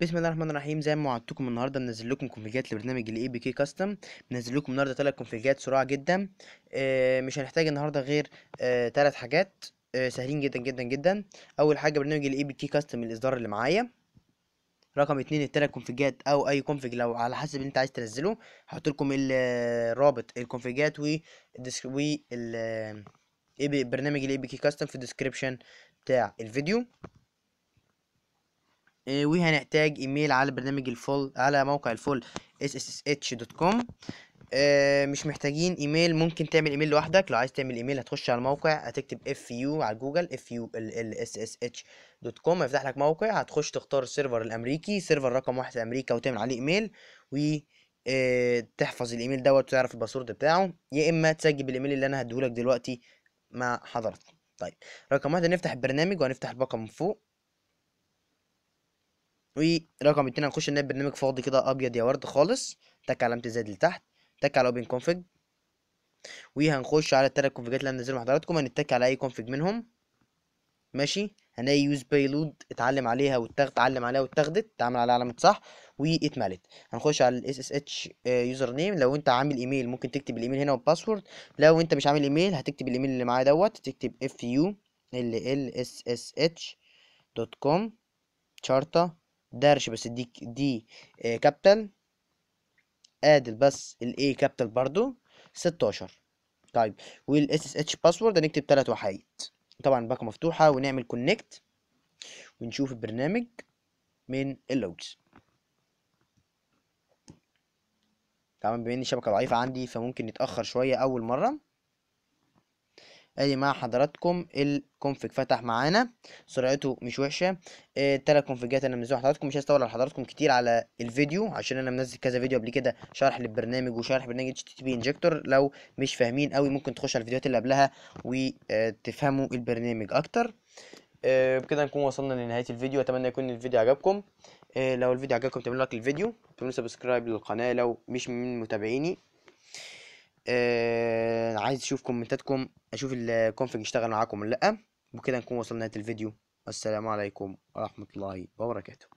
بسم الله الرحمن الرحيم زي ما وعدتكم النهارده منزل لكم كونفيجات لبرنامج الاي بي كي كاستم منزل لكم النهارده ثلاث كونفيجات سرعه جدا آه، مش هنحتاج النهارده غير ثلاث آه، حاجات آه، سهلين جدا جدا جدا اول حاجه برنامج الاي بي كي كاستم الاصدار اللي معايا رقم اتنين التلات كونفيجات او اي كونفيج لو على حسب انت عايز تنزله هحط لكم الرابط الكونفيجات و برنامج الاي بي كي كاستم في الديسكريبشن بتاع الفيديو آه، وهنحتاج ايميل على برنامج الفول على موقع الفول ssh.com آه، مش محتاجين ايميل ممكن تعمل ايميل لوحدك لو عايز تعمل ايميل هتخش على الموقع هتكتب fu على جوجل ful.ssh.com هيفتح لك موقع هتخش تختار السيرفر الامريكي سيرفر رقم واحد في امريكا وتعمل عليه ايميل و آه، تحفظ الايميل دوت وتعرف الباسورد بتاعه يا اما تسجل بالايميل اللي انا هديهولك دلوقتي مع حضرتك طيب رقم واحد هنفتح البرنامج وهنفتح الباقه من فوق ورقم اتنين هنخش نلاقي برنامج فاضي كده ابيض يا ورد خالص تك علامه الزائد لتحت تك على اوبن كونفج وهنخش على التلات كونفجات اللي هنزلهم حضراتكم هنتك على اي كونفج منهم ماشي هنلاقي يوز بايلود اتعلم عليها واتاخد اتعلم عليها واتخدت اتعمل عليها علامه صح واتملت هنخش على الاس اس اتش يوزر نيم لو انت عامل ايميل ممكن تكتب الايميل هنا والباسورد لو انت مش عامل ايميل هتكتب الايميل اللي معايا دوت تكتب اف يو ال ال اس اس اتش دوت كوم شرطه دارش بس دي دي آه كابيتال ادي بس الاي كابيتال برضو 16 طيب والاس اس اتش باسورد هنكتب ثلاث وحيد طبعا باقه مفتوحه ونعمل كونكت ونشوف البرنامج من اللوجز طبعا بما ان الشبكه ضعيفه عندي فممكن نتاخر شويه اول مره ادي مع حضراتكم الكونفج فتح معانا سرعته مش وحشه آه، الثلاث كونفجات انا منزلهم حضراتكم مش هستول على حضراتكم كتير على الفيديو عشان انا منزل كذا فيديو قبل كده شرح للبرنامج وشرح برنامج اتش تي بي انجكتور لو مش فاهمين قوي ممكن تخش على الفيديوهات اللي قبلها وتفهموا البرنامج اكتر آه، بكده نكون وصلنا لنهايه الفيديو اتمنى يكون الفيديو عجبكم آه، لو الفيديو عجبكم تعملوا لايك للفيديو تعملوا سبسكرايب للقناه لو مش من متابعيني عايز اشوف كومنتاتكم اشوف الكونفج اشتغل معاكم ولا لا وبكده نكون وصلنا لنهايه الفيديو السلام عليكم ورحمه الله وبركاته